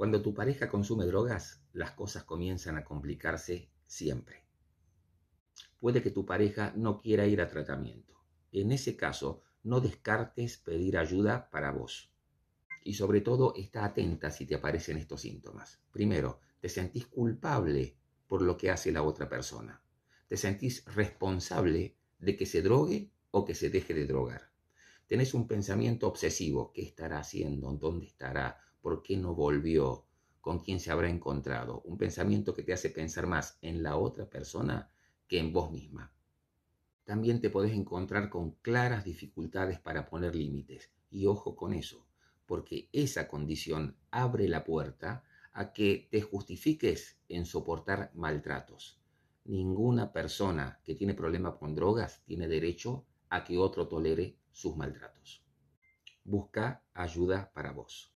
Cuando tu pareja consume drogas, las cosas comienzan a complicarse siempre. Puede que tu pareja no quiera ir a tratamiento. En ese caso, no descartes pedir ayuda para vos. Y sobre todo, está atenta si te aparecen estos síntomas. Primero, te sentís culpable por lo que hace la otra persona. Te sentís responsable de que se drogue o que se deje de drogar. Tenés un pensamiento obsesivo, ¿qué estará haciendo? ¿Dónde estará? ¿Por qué no volvió? ¿Con quién se habrá encontrado? Un pensamiento que te hace pensar más en la otra persona que en vos misma. También te podés encontrar con claras dificultades para poner límites. Y ojo con eso, porque esa condición abre la puerta a que te justifiques en soportar maltratos. Ninguna persona que tiene problemas con drogas tiene derecho a que otro tolere sus maltratos. Busca ayuda para vos.